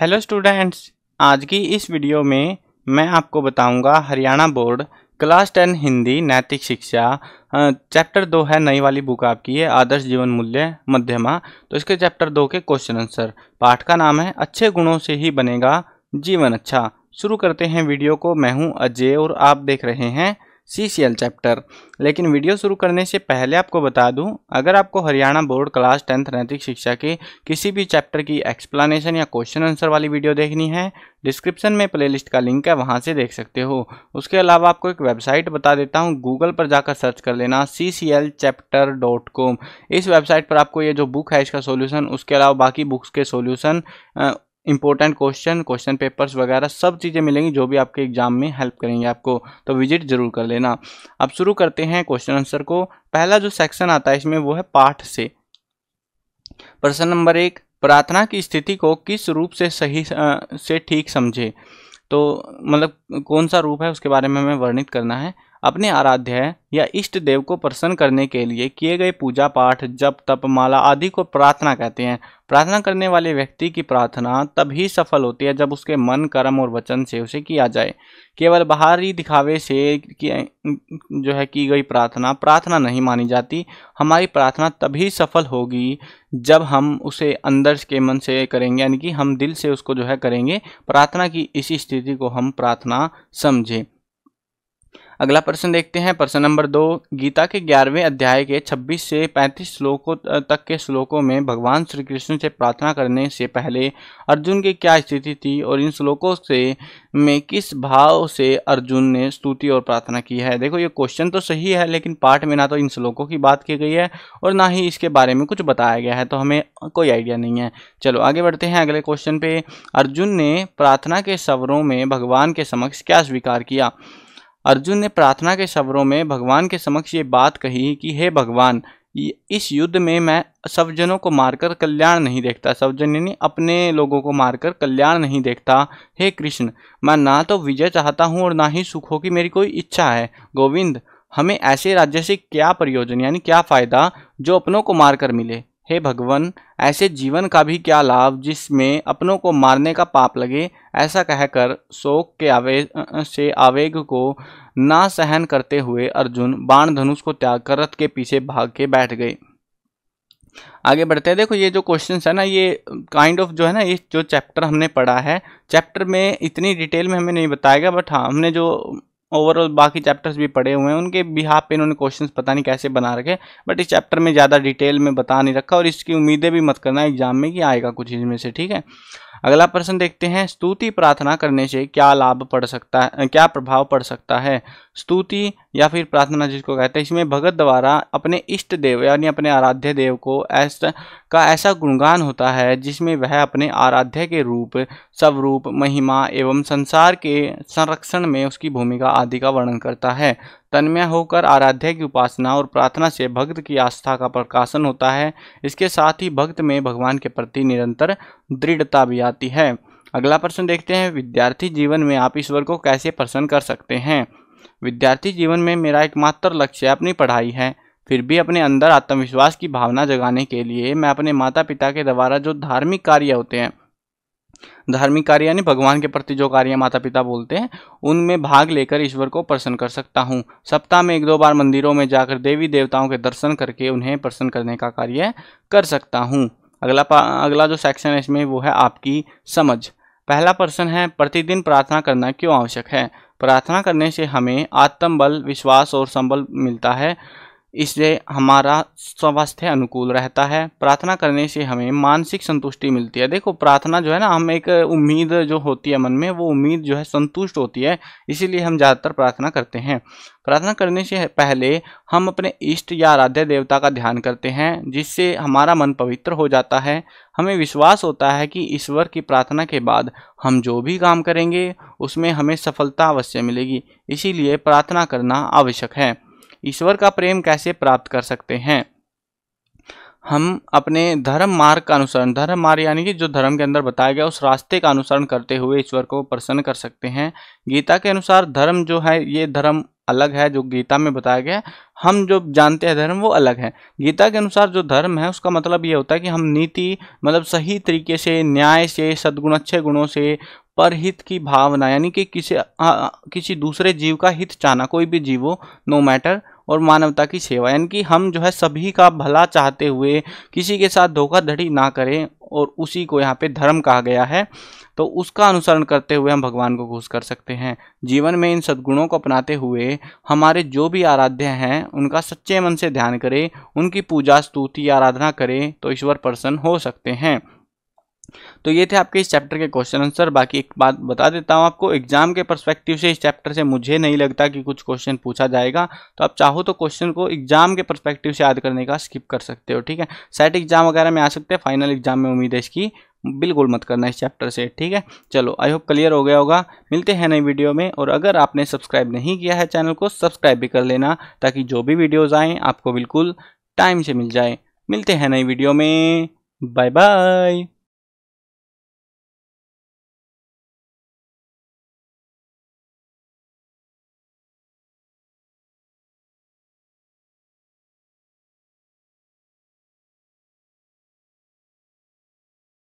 hello students आज की इस वीडियो में मैं आपको बताऊंगा Haryana board class ten Hindi नैतिक शिक्षा चैप्टर दो है नई वाली बुक आपकी है आदर्श जीवन मूल्य मध्यमा तो इसके चैप्टर दो के क्वेश्चन आंसर पाठ का नाम है अच्छे गुणों से ही बनेगा जीवन अच्छा शुरू करते हैं वीडियो को मैं हूं अजय और आप देख रहे हैं सी सी एल चैप्टर लेकिन वीडियो शुरू करने से पहले आपको बता दूं अगर आपको हरियाणा बोर्ड क्लास टेंथ नैतिक शिक्षा के किसी भी चैप्टर की एक्सप्लेनेशन या क्वेश्चन आंसर वाली वीडियो देखनी है डिस्क्रिप्शन में प्लेलिस्ट का लिंक है वहां से देख सकते हो उसके अलावा आपको एक वेबसाइट बता देता हूँ गूगल पर जाकर सर्च कर लेना C C L chapter dot com इस वेबसाइट पर आपको ये जो बुक है इसका सोल्यूशन उसके अलावा बाकी बुक्स के solution important question question papers वगैरह सब चीज़ें मिलेंगी जो भी आपके एग्जाम में हेल्प करेंगे आपको तो विजिट ज़रूर कर लेना अब शुरू करते हैं क्वेश्चन आंसर को पहला जो सेक्शन आता है इसमें वो है पाठ से प्रश्न नंबर एक प्रार्थना की स्थिति को किस रूप से सही से ठीक समझे तो मतलब कौन सा रूप है उसके बारे में हमें वर्णित करना है अपने आराध्य या इष्ट देव को प्रसन्न करने के लिए किए गए पूजा पाठ जप तप माला आदि को प्रार्थना कहते हैं प्रार्थना करने वाले व्यक्ति की प्रार्थना तभी सफल होती है जब उसके मन कर्म और वचन से उसे किया जाए केवल बाहरी दिखावे से जो है की गई प्रार्थना प्रार्थना नहीं मानी जाती हमारी प्रार्थना तभी सफल होगी जब हम उसे अंदर के मन से करेंगे यानी कि हम दिल से उसको जो है करेंगे प्रार्थना की इसी स्थिति को हम प्रार्थना समझें अगला प्रश्न देखते हैं प्रश्न नंबर दो गीता के ग्यारहवें अध्याय के 26 से 35 श्लोकों तक के श्लोकों में भगवान श्री कृष्ण से प्रार्थना करने से पहले अर्जुन की क्या स्थिति थी और इन श्लोकों से में किस भाव से अर्जुन ने स्तुति और प्रार्थना की है देखो ये क्वेश्चन तो सही है लेकिन पाठ में ना तो इन श्लोकों की बात की गई है और ना ही इसके बारे में कुछ बताया गया है तो हमें कोई आइडिया नहीं है चलो आगे बढ़ते हैं अगले क्वेश्चन पे अर्जुन ने प्रार्थना के सवरों में भगवान के समक्ष क्या स्वीकार किया अर्जुन ने प्रार्थना के शबरों में भगवान के समक्ष ये बात कही कि हे भगवान इस युद्ध में मैं सबजनों को मारकर कल्याण नहीं देखता सबजन यानी अपने लोगों को मारकर कल्याण नहीं देखता हे कृष्ण मैं ना तो विजय चाहता हूँ और ना ही सुखों की मेरी कोई इच्छा है गोविंद हमें ऐसे राज्य से क्या प्रयोजन यानी क्या फ़ायदा जो अपनों को मारकर मिले हे भगवान ऐसे जीवन का भी क्या लाभ जिसमें अपनों को मारने का पाप लगे ऐसा कहकर शोक के आवेग से आवेग को ना सहन करते हुए अर्जुन बाण धनुष को त्याग कर रथ के पीछे भाग के बैठ गए आगे बढ़ते हैं देखो ये जो क्वेश्चन है ना ये काइंड ऑफ जो है ना ये जो चैप्टर हमने पढ़ा है चैप्टर में इतनी डिटेल में हमें नहीं बताएगा बट हाँ हमने जो ओवरऑल बाकी चैप्टर्स भी पढ़े हुए हैं उनके बिहाफ पे इन्होंने क्वेश्चंस पता नहीं कैसे बना रखे बट इस चैप्टर में ज़्यादा डिटेल में बता नहीं रखा और इसकी उम्मीदें भी मत करना एग्जाम में कि आएगा कुछ इसमें से ठीक है अगला प्रश्न देखते हैं स्तुति प्रार्थना करने से क्या लाभ पड़ सकता है क्या प्रभाव पड़ सकता है स्तुति या फिर प्रार्थना जिसको कहते हैं इसमें भगत द्वारा अपने इष्ट देव यानी अपने आराध्य देव को ऐसा का ऐसा गुणगान होता है जिसमें वह अपने आराध्य के रूप स्वरूप महिमा एवं संसार के संरक्षण में उसकी भूमिका आदि का वर्णन करता है तन्मय होकर आराध्य की उपासना और प्रार्थना से भक्त की आस्था का प्रकाशन होता है इसके साथ ही भक्त में भगवान के प्रति निरंतर दृढ़ता भी आती है अगला प्रश्न देखते हैं विद्यार्थी जीवन में आप ईश्वर को कैसे प्रसन्न कर सकते हैं विद्यार्थी जीवन में मेरा एकमात्र लक्ष्य अपनी पढ़ाई है फिर भी अपने अंदर आत्मविश्वास की भावना जगाने के लिए मैं अपने माता पिता के द्वारा जो धार्मिक कार्य होते हैं धार्मिक कार्य यानी भगवान के प्रति जो कार्य माता पिता बोलते हैं उनमें भाग लेकर ईश्वर को प्रसन्न कर सकता हूँ सप्ताह में एक दो बार मंदिरों में जाकर देवी देवताओं के दर्शन करके उन्हें प्रसन्न करने का कार्य कर सकता हूँ अगला अगला जो सेक्शन है इसमें वो है आपकी समझ पहला प्रश्न है प्रतिदिन प्रार्थना करना क्यों आवश्यक है प्रार्थना करने से हमें आत्मबल विश्वास और संबल मिलता है इससे हमारा स्वास्थ्य अनुकूल रहता है प्रार्थना करने से हमें मानसिक संतुष्टि मिलती है देखो प्रार्थना जो है ना हम एक उम्मीद जो होती है मन में वो उम्मीद जो है संतुष्ट होती है इसीलिए हम ज़्यादातर प्रार्थना करते हैं प्रार्थना करने से पहले हम अपने इष्ट या आराध्य देवता का ध्यान करते हैं जिससे हमारा मन पवित्र हो जाता है हमें विश्वास होता है कि ईश्वर की प्रार्थना के बाद हम जो भी काम करेंगे उसमें हमें सफलता अवश्य मिलेगी इसीलिए प्रार्थना करना आवश्यक है ईश्वर का प्रेम कैसे प्राप्त कर सकते हैं हम अपने धर्म मार्ग का अनुसरण धर्म मार्ग यानी कि जो धर्म के अंदर बताया गया उस रास्ते का अनुसरण करते हुए ईश्वर को प्रसन्न कर सकते हैं गीता के अनुसार धर्म जो है ये धर्म अलग है जो गीता में बताया गया है हम जो जानते हैं धर्म वो अलग है गीता के अनुसार जो धर्म है उसका मतलब ये होता है कि हम नीति मतलब सही तरीके से न्याय से सदगुण अच्छे गुणों से पर हित की भावना यानी कि किसी आ, किसी दूसरे जीव का हित चाहना कोई भी जीव हो नो मैटर और मानवता की सेवा यानी कि हम जो है सभी का भला चाहते हुए किसी के साथ धोखाधड़ी ना करें और उसी को यहाँ पे धर्म कहा गया है तो उसका अनुसरण करते हुए हम भगवान को घूस कर सकते हैं जीवन में इन सद्गुणों को अपनाते हुए हमारे जो भी आराध्य हैं उनका सच्चे मन से ध्यान करें उनकी पूजा स्तुति आराधना करें तो ईश्वर प्रसन्न हो सकते हैं तो ये थे आपके इस चैप्टर के क्वेश्चन आंसर बाकी एक बात बता देता हूँ आपको एग्जाम के परस्पेक्टिव से इस चैप्टर से मुझे नहीं लगता कि कुछ क्वेश्चन पूछा जाएगा तो आप चाहो तो क्वेश्चन को एग्जाम के परस्पेक्टिव से याद करने का स्किप कर सकते हो ठीक है सेट एग्जाम वगैरह में आ सकते हैं फाइनल एग्जाम में उम्मीद है इसकी बिल्कुल मत करना इस चैप्टर से ठीक है चलो आई होप क्लियर हो गया होगा मिलते हैं नई वीडियो में और अगर आपने सब्सक्राइब नहीं किया है चैनल को सब्सक्राइब भी कर लेना ताकि जो भी वीडियोज़ आएँ आपको बिल्कुल टाइम से मिल जाए मिलते हैं नई वीडियो में बाय बाय